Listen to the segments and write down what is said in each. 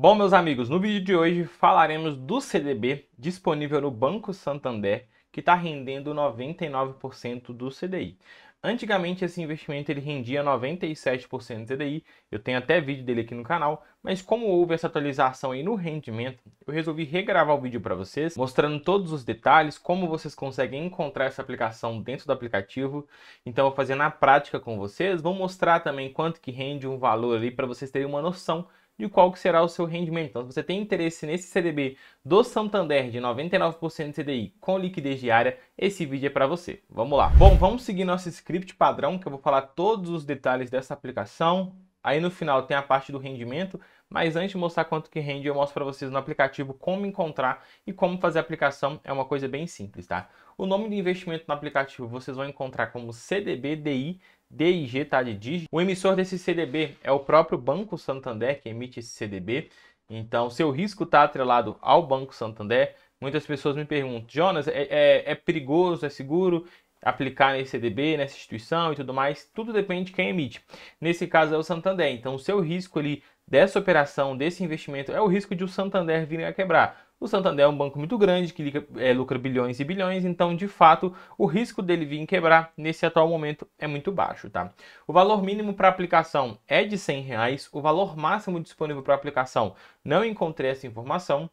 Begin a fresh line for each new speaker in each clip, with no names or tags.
Bom, meus amigos, no vídeo de hoje falaremos do CDB disponível no Banco Santander, que está rendendo 99% do CDI. Antigamente esse investimento ele rendia 97% do CDI, eu tenho até vídeo dele aqui no canal, mas como houve essa atualização aí no rendimento, eu resolvi regravar o vídeo para vocês, mostrando todos os detalhes, como vocês conseguem encontrar essa aplicação dentro do aplicativo. Então eu vou fazer na prática com vocês, vou mostrar também quanto que rende um valor ali para vocês terem uma noção de qual que será o seu rendimento. Então, se você tem interesse nesse CDB do Santander de 99% de CDI com liquidez diária, esse vídeo é para você. Vamos lá. Bom, vamos seguir nosso script padrão, que eu vou falar todos os detalhes dessa aplicação, Aí no final tem a parte do rendimento, mas antes de mostrar quanto que rende, eu mostro para vocês no aplicativo como encontrar e como fazer a aplicação, é uma coisa bem simples, tá? O nome do investimento no aplicativo vocês vão encontrar como CDB DI DIG, tá? De DIG. O emissor desse CDB é o próprio Banco Santander que emite esse CDB. Então, seu risco está atrelado ao Banco Santander. Muitas pessoas me perguntam, Jonas, é, é, é, perigoso, é seguro? aplicar nesse CDB, nessa instituição e tudo mais, tudo depende de quem emite. Nesse caso é o Santander, então o seu risco ali dessa operação, desse investimento, é o risco de o Santander vir a quebrar. O Santander é um banco muito grande que é, lucra bilhões e bilhões, então de fato o risco dele vir quebrar nesse atual momento é muito baixo, tá? O valor mínimo para aplicação é de 100 reais, o valor máximo disponível para aplicação não encontrei essa informação.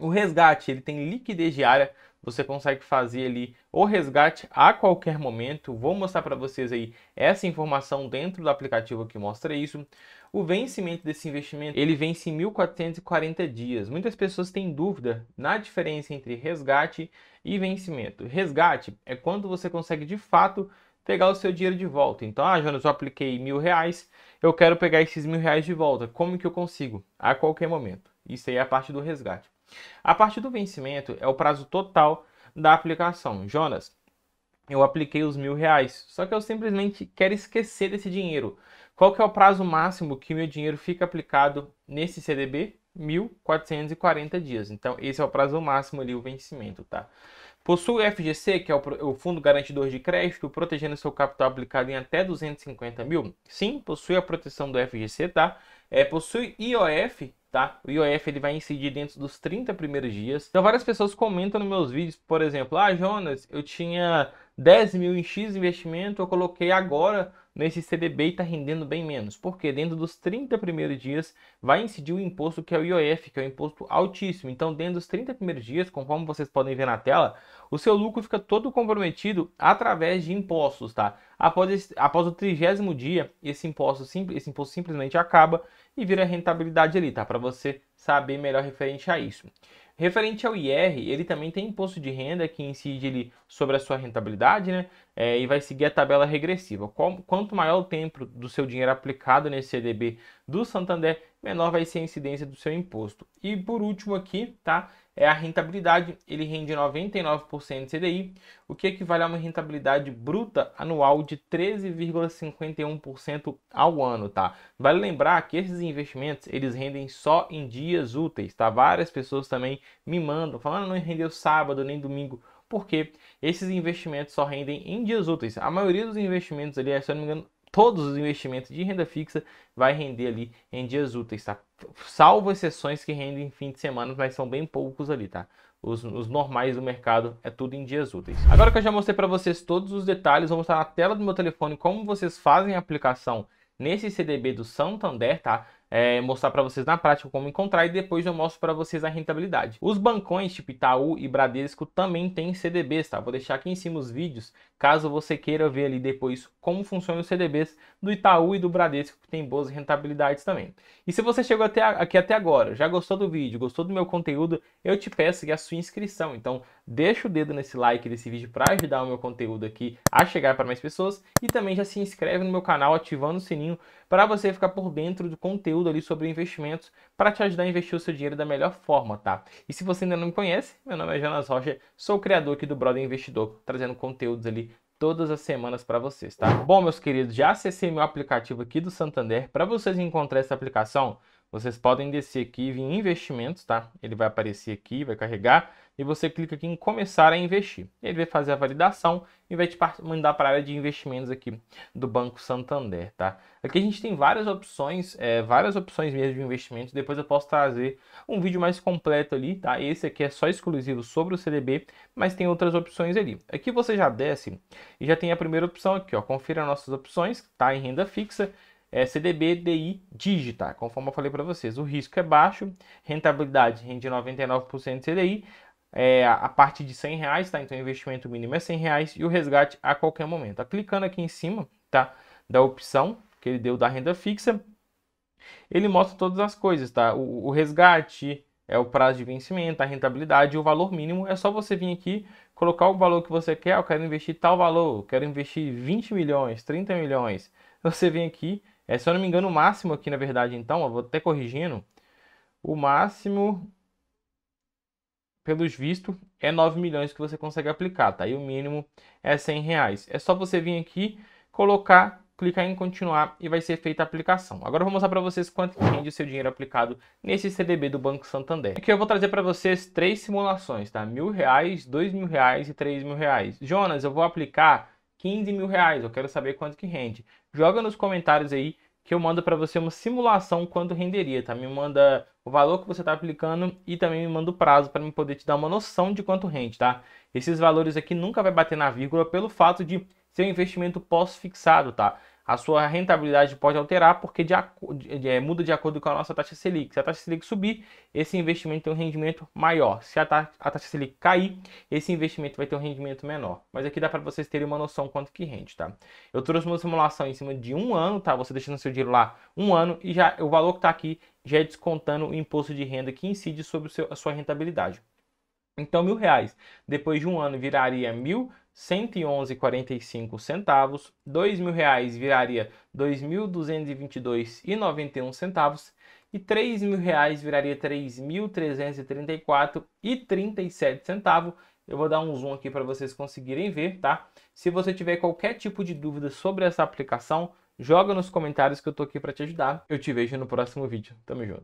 O resgate ele tem liquidez diária você consegue fazer ali o resgate a qualquer momento. Vou mostrar para vocês aí essa informação dentro do aplicativo que mostra isso. O vencimento desse investimento, ele vence em 1440 dias. Muitas pessoas têm dúvida na diferença entre resgate e vencimento. Resgate é quando você consegue de fato pegar o seu dinheiro de volta. Então, ah, Jonas, eu apliquei mil reais, eu quero pegar esses mil reais de volta. Como que eu consigo? A qualquer momento. Isso aí é a parte do resgate. A partir do vencimento é o prazo total da aplicação. Jonas, eu apliquei os mil reais, só que eu simplesmente quero esquecer desse dinheiro. Qual que é o prazo máximo que meu dinheiro fica aplicado nesse CDB? 1.440 dias. Então, esse é o prazo máximo ali, o vencimento, tá? Possui o FGC, que é o Fundo Garantidor de Crédito, protegendo seu capital aplicado em até 250 mil? Sim, possui a proteção do FGC, tá? É, possui IOF, tá? O IOF ele vai incidir dentro dos 30 primeiros dias. Então várias pessoas comentam nos meus vídeos, por exemplo, ah, Jonas, eu tinha 10 mil em X investimento, eu coloquei agora nesse CDB e está rendendo bem menos. Porque dentro dos 30 primeiros dias vai incidir o imposto que é o IOF, que é um imposto altíssimo. Então, dentro dos 30 primeiros dias, conforme vocês podem ver na tela, o seu lucro fica todo comprometido através de impostos, tá? Após, esse, após o trigésimo dia, esse imposto, sim, esse imposto simplesmente acaba e vira rentabilidade ali, tá? Para você saber melhor referente a isso. Referente ao IR, ele também tem imposto de renda que incide ele, sobre a sua rentabilidade, né? É, e vai seguir a tabela regressiva. quanto maior o tempo do seu dinheiro aplicado nesse CDB do Santander, menor vai ser a incidência do seu imposto. E por último aqui, tá? é a rentabilidade. Ele rende 99% CDI, o que equivale a uma rentabilidade bruta anual de 13,51% ao ano, tá? Vale lembrar que esses investimentos, eles rendem só em dias úteis, tá? Várias pessoas também me mandam, falando, ah, não rendeu sábado nem domingo porque esses investimentos só rendem em dias úteis. A maioria dos investimentos ali, é, se eu não me engano, todos os investimentos de renda fixa vai render ali em dias úteis, tá? Salvo exceções que rendem em fim de semana, mas são bem poucos ali, tá? Os, os, normais do mercado é tudo em dias úteis. Agora que eu já mostrei para vocês todos os detalhes, vou mostrar na tela do meu telefone como vocês fazem a aplicação nesse CDB do Santander, tá? é, mostrar para vocês na prática como encontrar e depois eu mostro para vocês a rentabilidade. Os bancões tipo Itaú e Bradesco também têm CDBs, tá? Vou deixar aqui em cima os vídeos, caso você queira ver ali depois como funcionam os CDBs do Itaú e do Bradesco, que tem boas rentabilidades também. E se você chegou até aqui até agora, já gostou do vídeo, gostou do meu conteúdo, eu te peço que a sua inscrição. Então, deixa o dedo nesse like desse vídeo para ajudar o meu conteúdo aqui a chegar para mais pessoas e também já se inscreve no meu canal ativando o sininho para você ficar por dentro do conteúdo ali sobre investimentos para te ajudar a investir o seu dinheiro da melhor forma, tá? E se você ainda não me conhece, meu nome é Jonas Rocha, sou o criador aqui do Brother Investidor, trazendo conteúdos ali todas as semanas para vocês, tá? Bom, meus queridos, já acessei meu aplicativo aqui do Santander. Para vocês encontrar essa aplicação, vocês podem descer aqui e vir em investimentos, tá? Ele vai aparecer aqui, vai carregar e você clica aqui em começar a investir. Ele vai fazer a validação e vai te mandar para a área de investimentos aqui do Banco Santander, tá? Aqui a gente tem várias opções, é, várias opções mesmo de investimentos. Depois eu posso trazer um vídeo mais completo ali, tá? Esse aqui é só exclusivo sobre o CDB, mas tem outras opções ali. Aqui você já desce e já tem a primeira opção aqui, ó. Confira nossas opções, tá? Em renda fixa é CDB DI Digita, conforme eu falei para vocês. O risco é baixo, rentabilidade rende 99% CDI, é, a parte de 100 reais, tá? Então o investimento mínimo é 100 reais e o resgate a qualquer momento. Tá? Clicando aqui em cima, tá? Da opção que ele deu da renda fixa, ele mostra todas as coisas, tá? O, o resgate é o prazo de vencimento, a rentabilidade e o valor mínimo. É só você vir aqui, colocar o valor que você quer. Ah, eu quero investir tal valor, quero investir 20 milhões, 30 milhões. Você vem aqui, é, se eu não me engano, o máximo aqui, na verdade, então, eu vou até corrigindo. O máximo, pelos vistos, é 9 milhões que você consegue aplicar, tá? E o mínimo é 100 reais. É só você vir aqui, colocar, clicar em continuar e vai ser feita a aplicação. Agora eu vou mostrar para vocês quanto rende o seu dinheiro aplicado nesse CDB do Banco Santander. Aqui eu vou trazer para vocês três simulações, tá? Mil reais, dois mil reais e três mil reais. Jonas, eu vou aplicar 15 mil reais, eu quero saber quanto que rende. Joga nos comentários aí que eu mando para você uma simulação quanto renderia, tá? Me manda o valor que você está aplicando e também me manda o prazo para me poder te dar uma noção de quanto rende, tá? Esses valores aqui nunca vai bater na vírgula pelo fato de ser um investimento pós-fixado, tá? a sua rentabilidade pode alterar porque de, de, é, muda de acordo com a nossa taxa Selic. Se a taxa Selic subir, esse investimento tem um rendimento maior. Se a, ta a taxa Selic cair, esse investimento vai ter um rendimento menor. Mas aqui dá para vocês terem uma noção quanto que rende, tá? Eu trouxe uma simulação em cima de um ano, tá? Você deixando seu dinheiro lá um ano e já o valor que está aqui já é descontando o imposto de renda que incide sobre seu, a sua rentabilidade. Então, mil reais, depois de um ano, viraria mil. cinco centavos, dois mil reais viraria dois mil duzentos e vinte e dois e noventa e um centavos e três mil reais viraria três mil trezentos e trinta e quatro e trinta e sete centavos. Eu vou dar um zoom aqui para vocês conseguirem ver, tá? Se você tiver qualquer tipo de dúvida sobre essa aplicação, joga nos comentários que eu tô aqui para te ajudar. Eu te vejo no próximo vídeo. Tamo junto.